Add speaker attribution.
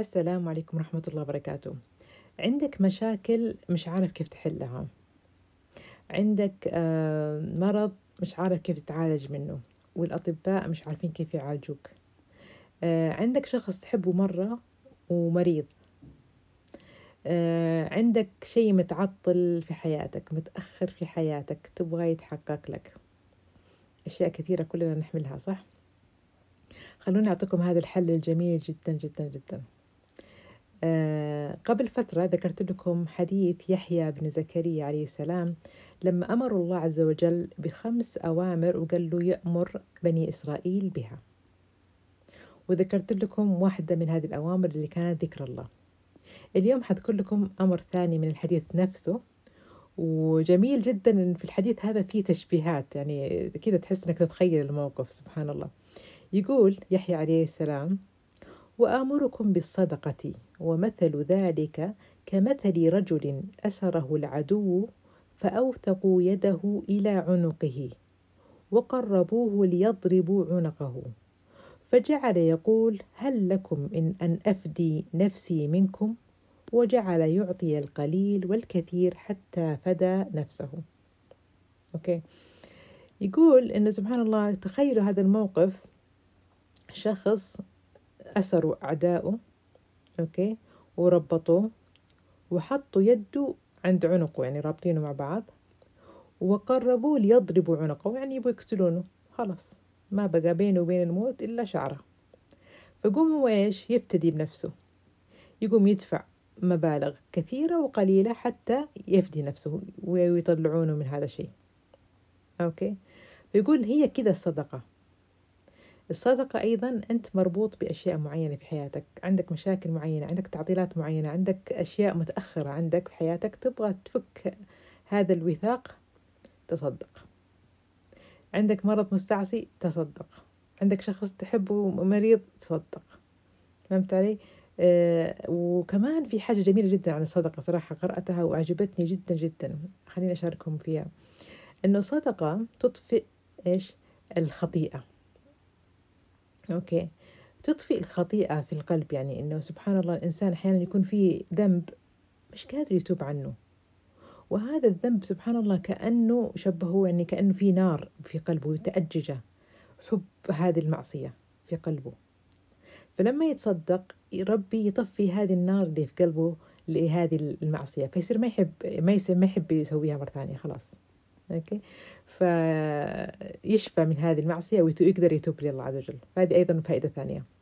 Speaker 1: السلام عليكم ورحمة الله وبركاته عندك مشاكل مش عارف كيف تحلها عندك آه، مرض مش عارف كيف تتعالج منه والأطباء مش عارفين كيف يعالجوك آه، عندك شخص تحبه مرة ومريض آه، عندك شيء متعطل في حياتك متأخر في حياتك تبغى يتحقق لك أشياء كثيرة كلنا نحملها صح؟ خلوني أعطيكم هذا الحل الجميل جدا جدا جدا آه، قبل فترة ذكرت لكم حديث يحيى بن زكريا عليه السلام لما أمر الله عز وجل بخمس أوامر وقال له يأمر بني إسرائيل بها وذكرت لكم واحدة من هذه الأوامر اللي كانت ذكر الله اليوم حذكر لكم أمر ثاني من الحديث نفسه وجميل جدا إن في الحديث هذا فيه تشبيهات يعني كذا تحس إنك تتخيل الموقف سبحان الله يقول يحيى عليه السلام وآمركم بالصدقة ومثل ذلك كمثل رجل أسره العدو فأوثقوا يده إلى عنقه وقربوه ليضربوا عنقه فجعل يقول هل لكم إن أن أفدي نفسي منكم وجعل يعطي القليل والكثير حتى فدى نفسه أوكي يقول أنه سبحان الله تخيلوا هذا الموقف شخص أسروا أعداؤه أوكي وربطوه وحطوا يده عند عنقه يعني رابطينه مع بعض وقربوا ليضربوا عنقه يعني يبغوا يقتلونه خلاص ما بقى بينه وبين الموت إلا شعره فقوم هو إيش يفتدي بنفسه يقوم يدفع مبالغ كثيرة وقليلة حتى يفدي نفسه ويطلعونه من هذا الشيء أوكي فيقول هي كذا الصدقة الصدقة أيضا أنت مربوط بأشياء معينة في حياتك عندك مشاكل معينة عندك تعطيلات معينة عندك أشياء متأخرة عندك في حياتك تبغى تفك هذا الوثاق تصدق عندك مرض مستعصي تصدق عندك شخص تحبه مريض تصدق فهمت علي؟ آه وكمان في حاجة جميلة جدا عن الصدقة صراحة قرأتها وأعجبتني جدا جدا خليني أشارككم فيها إنه صدقة تطفئ إيش الخطيئة أوكي تطفي الخطيئة في القلب يعني إنه سبحان الله الإنسان أحيانا يكون فيه ذنب مش قادر يتوب عنه وهذا الذنب سبحان الله كأنه شبهه يعني كأنه في نار في قلبه يتاججه حب هذه المعصية في قلبه فلما يتصدق ربي يطفي هذه النار اللي في قلبه لهذه المعصية فيصير ما يحب ما يحب يسويها مرة ثانية خلاص اوكي ف يشفى من هذه المعصية ويقدر يتوب لله عز وجل فهذه أيضا فائدة ثانية